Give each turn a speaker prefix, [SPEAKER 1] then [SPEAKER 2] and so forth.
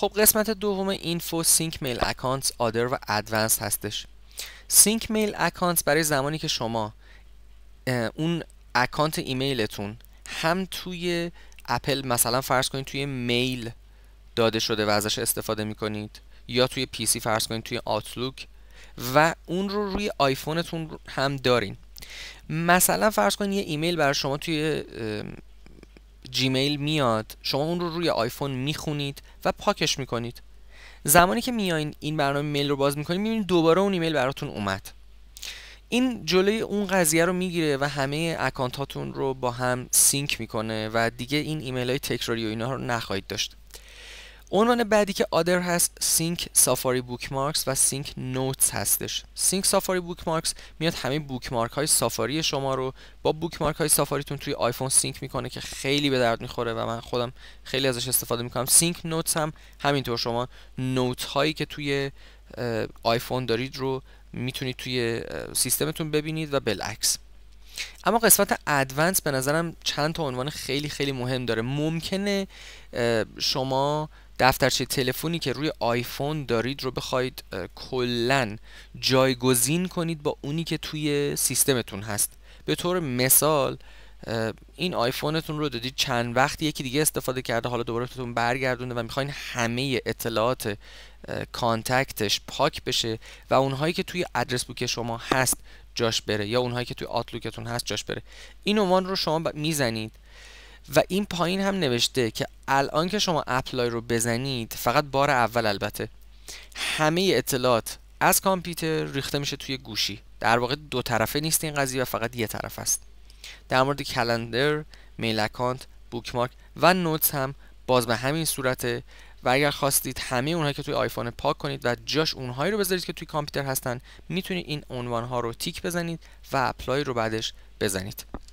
[SPEAKER 1] خب قسمت دوم اینفو سینک میل اکانتس آدر و ادوانس هستش سینک میل اکانت برای زمانی که شما اون اکانت ایمیلتون هم توی اپل مثلا فرض کنید توی میل داده شده و ازش استفاده میکنید یا توی پی سی فرض کنید توی آتلوک و اون رو روی آیفونتون هم دارین مثلا فرض کنید یه ایمیل برای شما توی جیمیل میاد شما اون رو روی آیفون میخونید و پاکش میکنید زمانی که میایین این برنامه میل رو باز میکنید میبینید دوباره اون ایمیل براتون اومد این جلوی اون قضیه رو میگیره و همه اکانتاتون رو با هم سینک میکنه و دیگه این ایمیل های تکراری و اینا رو نخواهید داشت عنوان بعدی که آدر هست سینک سافاری بوکمارکس و سینک نوتس هستش سینک سافاری بوکمارکس میاد همه بوکمارک های سافاری شما رو با بوکمارک های سافاریتون توی آیفون سینک میکنه که خیلی به درد میخوره و من خودم خیلی ازش استفاده میکنم سینک نوتس هم همینطور شما نوت هایی که توی آیفون دارید رو میتونید توی سیستمتون ببینید و بالعکس اما قسمت ادوانس به نظرم چند تا عنوان خیلی خیلی مهم داره ممکنه شما دفترچه تلفنی که روی آیفون دارید رو بخواید کلا جایگزین کنید با اونی که توی سیستمتون هست به طور مثال این آیفونتون رو دادید چند وقت یکی دیگه استفاده کرده حالا دوباره تون برگردونده و میخواین همه اطلاعات کانتکتش پاک بشه و اونهایی که توی ادرس بوک شما هست جاش بره یا اونهایی که توی آتلوکتون هست جاش بره این عنوان رو شما میزنید و این پایین هم نوشته که الان که شما اپلای رو بزنید فقط بار اول البته همه اطلاعات از کامپیوتر ریخته میشه توی گوشی در واقع دو طرفه نیست این قضیه فقط یه طرف است در مورد کلندر میل اکانت بوکمارک و نوتس هم باز به همین صورته و اگر خواستید همه اونهایی که توی آیفون پاک کنید و جاش اونهایی رو بذارید که توی کامپیوتر هستن میتونید این عنوان ها رو تیک بزنید و اپلای رو بعدش بزنید